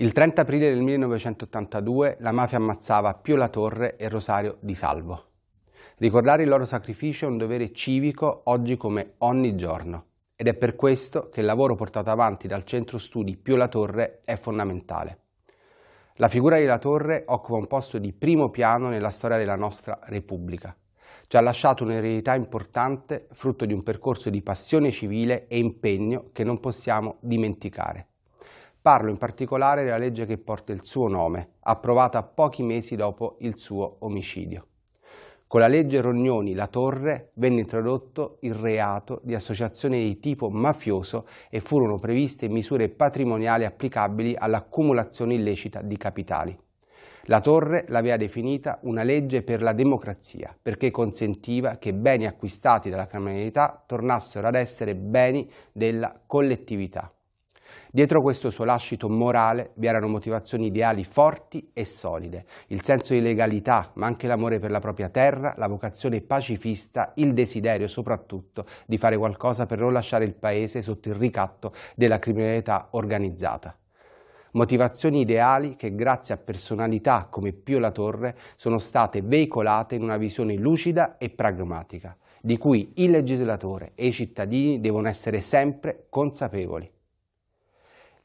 Il 30 aprile del 1982 la mafia ammazzava Pio La Torre e Rosario Di Salvo. Ricordare il loro sacrificio è un dovere civico oggi come ogni giorno ed è per questo che il lavoro portato avanti dal centro studi Pio La Torre è fondamentale. La figura di La Torre occupa un posto di primo piano nella storia della nostra Repubblica. Ci ha lasciato un'eredità importante frutto di un percorso di passione civile e impegno che non possiamo dimenticare. Parlo in particolare della legge che porta il suo nome, approvata pochi mesi dopo il suo omicidio. Con la legge Rognoni-La Torre venne introdotto il reato di associazione di tipo mafioso e furono previste misure patrimoniali applicabili all'accumulazione illecita di capitali. La Torre l'aveva definita una legge per la democrazia perché consentiva che beni acquistati dalla criminalità tornassero ad essere beni della collettività. Dietro questo suo lascito morale vi erano motivazioni ideali forti e solide, il senso di legalità, ma anche l'amore per la propria terra, la vocazione pacifista, il desiderio soprattutto di fare qualcosa per non lasciare il paese sotto il ricatto della criminalità organizzata. Motivazioni ideali che grazie a personalità come Pio La Torre sono state veicolate in una visione lucida e pragmatica, di cui il legislatore e i cittadini devono essere sempre consapevoli.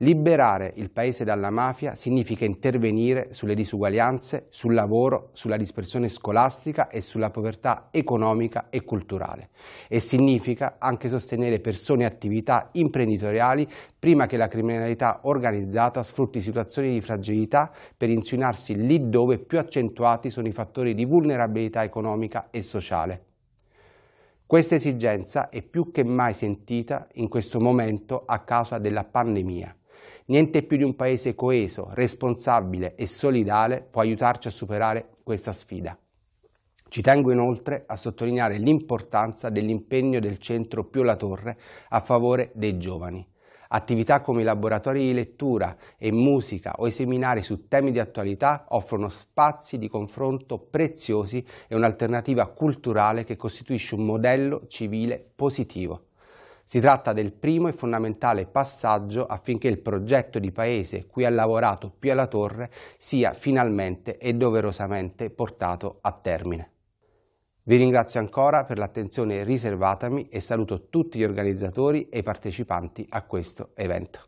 Liberare il Paese dalla mafia significa intervenire sulle disuguaglianze, sul lavoro, sulla dispersione scolastica e sulla povertà economica e culturale. E significa anche sostenere persone e attività imprenditoriali prima che la criminalità organizzata sfrutti situazioni di fragilità per insinuarsi lì dove più accentuati sono i fattori di vulnerabilità economica e sociale. Questa esigenza è più che mai sentita in questo momento a causa della pandemia Niente più di un paese coeso, responsabile e solidale può aiutarci a superare questa sfida. Ci tengo inoltre a sottolineare l'importanza dell'impegno del centro Pio La Torre a favore dei giovani. Attività come i laboratori di lettura e musica o i seminari su temi di attualità offrono spazi di confronto preziosi e un'alternativa culturale che costituisce un modello civile positivo. Si tratta del primo e fondamentale passaggio affinché il progetto di paese cui ha lavorato più alla Torre sia finalmente e doverosamente portato a termine. Vi ringrazio ancora per l'attenzione riservatami e saluto tutti gli organizzatori e i partecipanti a questo evento.